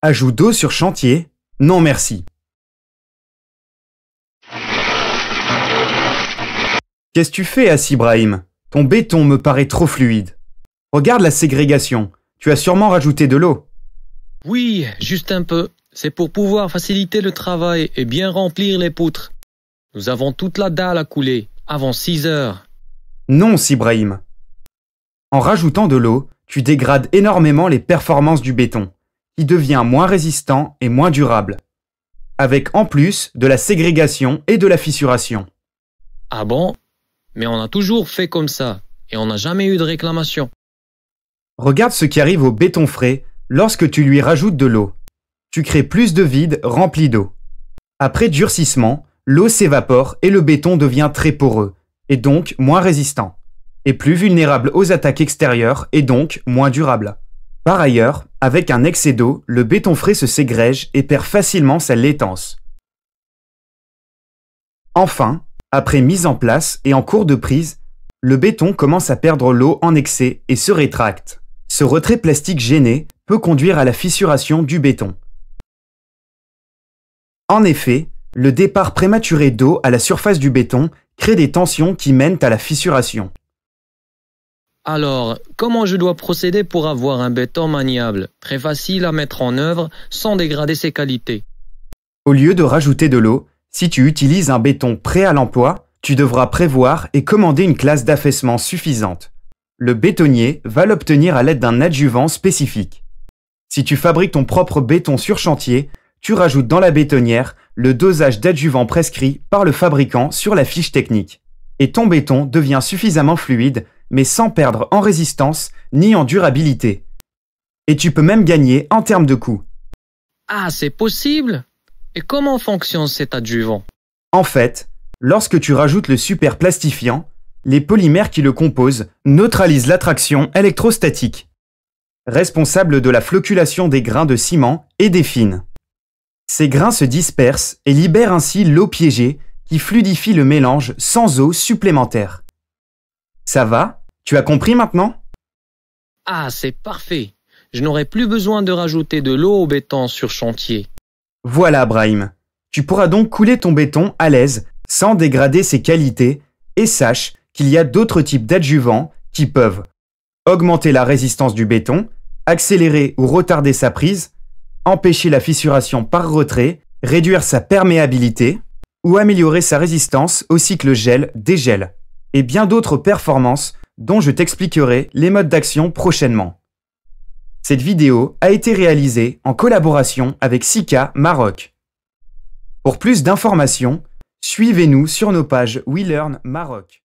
Ajout d'eau sur chantier Non merci. Qu'est-ce que tu fais, Ibrahim? Ton béton me paraît trop fluide. Regarde la ségrégation. Tu as sûrement rajouté de l'eau. Oui, juste un peu. C'est pour pouvoir faciliter le travail et bien remplir les poutres. Nous avons toute la dalle à couler avant 6 heures. Non, Sibrahim. En rajoutant de l'eau, tu dégrades énormément les performances du béton il devient moins résistant et moins durable, avec en plus de la ségrégation et de la fissuration. Ah bon Mais on a toujours fait comme ça, et on n'a jamais eu de réclamation. Regarde ce qui arrive au béton frais lorsque tu lui rajoutes de l'eau. Tu crées plus de vide rempli d'eau. Après durcissement, l'eau s'évapore et le béton devient très poreux, et donc moins résistant, et plus vulnérable aux attaques extérieures et donc moins durable. Par ailleurs, avec un excès d'eau, le béton frais se ségrège et perd facilement sa laitance. Enfin, après mise en place et en cours de prise, le béton commence à perdre l'eau en excès et se rétracte. Ce retrait plastique gêné peut conduire à la fissuration du béton. En effet, le départ prématuré d'eau à la surface du béton crée des tensions qui mènent à la fissuration. Alors, comment je dois procéder pour avoir un béton maniable, très facile à mettre en œuvre sans dégrader ses qualités Au lieu de rajouter de l'eau, si tu utilises un béton prêt à l'emploi, tu devras prévoir et commander une classe d'affaissement suffisante. Le bétonnier va l'obtenir à l'aide d'un adjuvant spécifique. Si tu fabriques ton propre béton sur chantier, tu rajoutes dans la bétonnière le dosage d'adjuvant prescrit par le fabricant sur la fiche technique. Et ton béton devient suffisamment fluide mais sans perdre en résistance ni en durabilité. Et tu peux même gagner en termes de coût. Ah, c'est possible Et comment fonctionne cet adjuvant En fait, lorsque tu rajoutes le super plastifiant, les polymères qui le composent neutralisent l'attraction électrostatique, responsable de la floculation des grains de ciment et des fines. Ces grains se dispersent et libèrent ainsi l'eau piégée qui fluidifie le mélange sans eau supplémentaire. Ça va tu as compris maintenant Ah, c'est parfait. Je n'aurai plus besoin de rajouter de l'eau au béton sur chantier. Voilà, Brahim. Tu pourras donc couler ton béton à l'aise, sans dégrader ses qualités, et sache qu'il y a d'autres types d'adjuvants qui peuvent augmenter la résistance du béton, accélérer ou retarder sa prise, empêcher la fissuration par retrait, réduire sa perméabilité ou améliorer sa résistance au cycle gel-dégel, et bien d'autres performances dont je t'expliquerai les modes d'action prochainement. Cette vidéo a été réalisée en collaboration avec Sika Maroc. Pour plus d'informations, suivez-nous sur nos pages WeLearn Maroc.